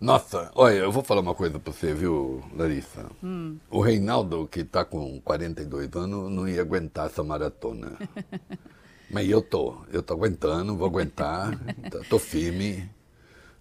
Nossa, olha, eu vou falar uma coisa para você, viu, Larissa? Hum. O Reinaldo, que está com 42 anos, não ia aguentar essa maratona. Mas eu tô, eu tô aguentando, vou aguentar, tô firme,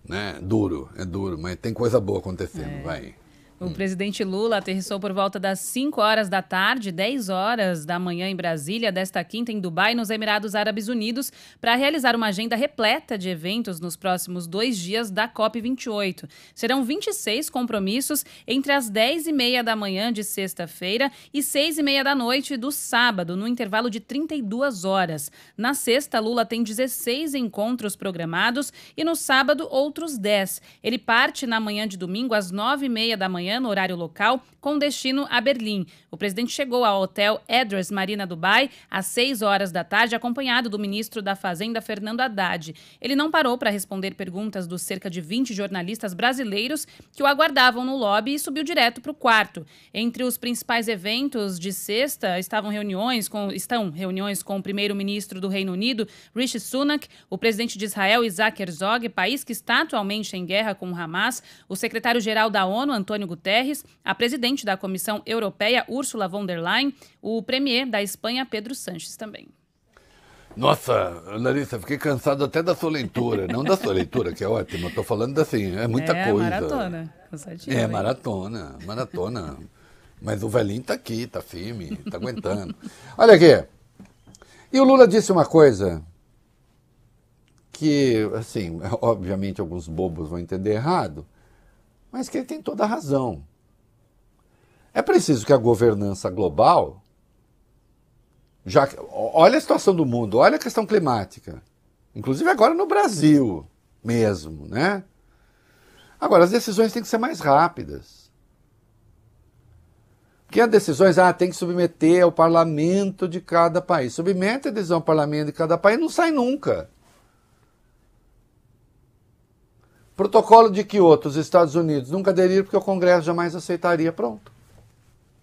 né? Duro, é duro, mas tem coisa boa acontecendo, é. vai. O hum. presidente Lula aterrissou por volta das 5 horas da tarde, 10 horas da manhã em Brasília, desta quinta em Dubai, nos Emirados Árabes Unidos, para realizar uma agenda repleta de eventos nos próximos dois dias da COP28. Serão 26 compromissos entre as 10 e meia da manhã de sexta-feira e 6 e meia da noite do sábado, no intervalo de 32 horas. Na sexta, Lula tem 16 encontros programados e no sábado, outros 10. Ele parte na manhã de domingo às 9 e meia da manhã manhã, no horário local, com destino a Berlim. O presidente chegou ao hotel Edwards Marina Dubai às 6 horas da tarde, acompanhado do ministro da Fazenda, Fernando Haddad. Ele não parou para responder perguntas dos cerca de 20 jornalistas brasileiros que o aguardavam no lobby e subiu direto para o quarto. Entre os principais eventos de sexta estavam reuniões com, estão reuniões com o primeiro-ministro do Reino Unido, Rishi Sunak, o presidente de Israel, Isaac Herzog, país que está atualmente em guerra com o Hamas, o secretário-geral da ONU, Antônio Guterres, a presidente da Comissão Europeia, Ursula von der Leyen, o premier da Espanha, Pedro Sanches, também. Nossa, Larissa, fiquei cansado até da sua leitura. Não da sua leitura, que é ótima. Estou falando assim, é muita é, coisa. Maratona. Cansativo, é maratona, maratona. Mas o velhinho está aqui, está firme, está aguentando. Olha aqui. E o Lula disse uma coisa que, assim, obviamente alguns bobos vão entender errado, mas que ele tem toda a razão. É preciso que a governança global. Já, olha a situação do mundo, olha a questão climática. Inclusive agora no Brasil mesmo, né? Agora, as decisões têm que ser mais rápidas. Porque as decisões, ah, tem que submeter ao parlamento de cada país. Submete a decisão ao parlamento de cada país, não sai nunca. Protocolo de Quioto, os Estados Unidos nunca aderiram porque o Congresso jamais aceitaria. Pronto.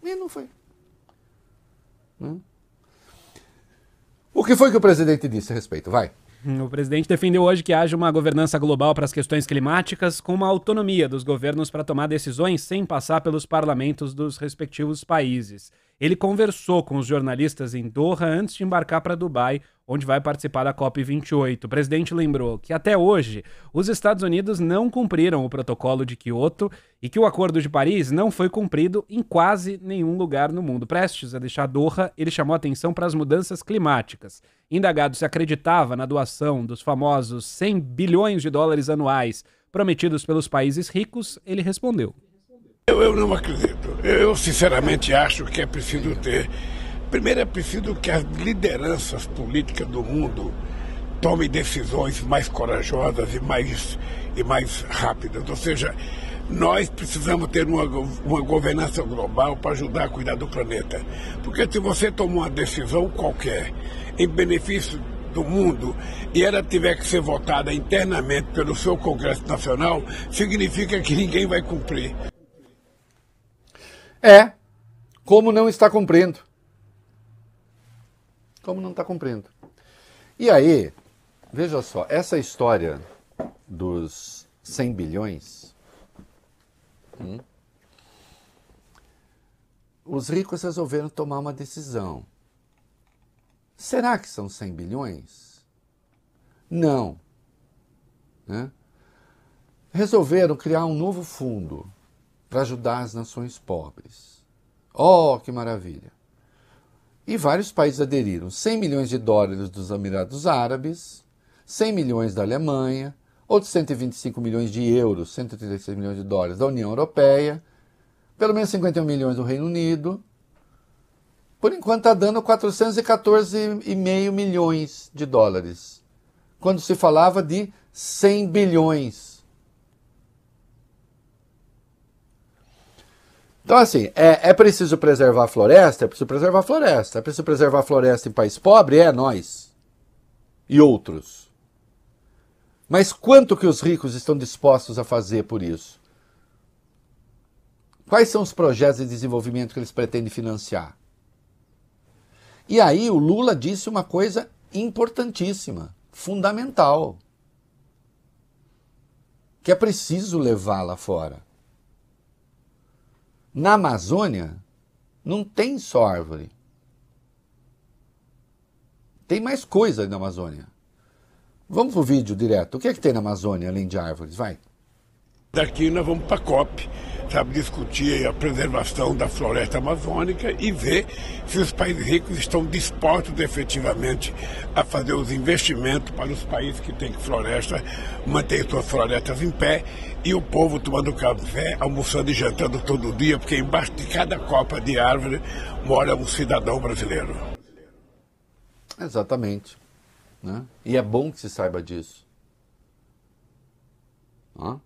E não foi. Né? O que foi que o presidente disse a respeito? Vai. O presidente defendeu hoje que haja uma governança global para as questões climáticas, com uma autonomia dos governos para tomar decisões sem passar pelos parlamentos dos respectivos países. Ele conversou com os jornalistas em Doha antes de embarcar para Dubai, onde vai participar da COP28. O presidente lembrou que até hoje os Estados Unidos não cumpriram o protocolo de Quioto e que o Acordo de Paris não foi cumprido em quase nenhum lugar no mundo. Prestes a deixar Doha, ele chamou atenção para as mudanças climáticas. Indagado se acreditava na doação dos famosos 100 bilhões de dólares anuais prometidos pelos países ricos, ele respondeu. Eu, eu não acredito. Eu sinceramente acho que é preciso ter. Primeiro é preciso que as lideranças políticas do mundo tomem decisões mais corajosas e mais, e mais rápidas. Ou seja, nós precisamos ter uma, uma governança global para ajudar a cuidar do planeta. Porque se você tomar uma decisão qualquer em benefício do mundo e ela tiver que ser votada internamente pelo seu Congresso Nacional, significa que ninguém vai cumprir. É como não está cumprindo. Como não está cumprindo. E aí, veja só, essa história dos 100 bilhões. Hum, os ricos resolveram tomar uma decisão. Será que são 100 bilhões? Não. Né? Resolveram criar um novo fundo para ajudar as nações pobres. Oh, que maravilha! E vários países aderiram: 100 milhões de dólares dos Emirados Árabes, 100 milhões da Alemanha, outros 125 milhões de euros, 136 milhões de dólares da União Europeia, pelo menos 51 milhões do Reino Unido. Por enquanto está dando 414,5 milhões de dólares, quando se falava de 100 bilhões Então, assim, é, é preciso preservar a floresta? É preciso preservar a floresta. É preciso preservar a floresta em país pobre? É nós. E outros. Mas quanto que os ricos estão dispostos a fazer por isso? Quais são os projetos de desenvolvimento que eles pretendem financiar? E aí o Lula disse uma coisa importantíssima, fundamental, que é preciso levá-la fora. Na Amazônia, não tem só árvore. Tem mais coisa na Amazônia. Vamos pro vídeo direto. O que é que tem na Amazônia além de árvores? Vai. Daqui nós vamos para a COP, sabe, discutir a preservação da floresta amazônica e ver se os países ricos estão dispostos efetivamente a fazer os investimentos para os países que têm floresta, manter suas florestas em pé e o povo tomando café, almoçando e jantando todo dia, porque embaixo de cada copa de árvore mora um cidadão brasileiro. Exatamente. Né? E é bom que se saiba disso. Hã?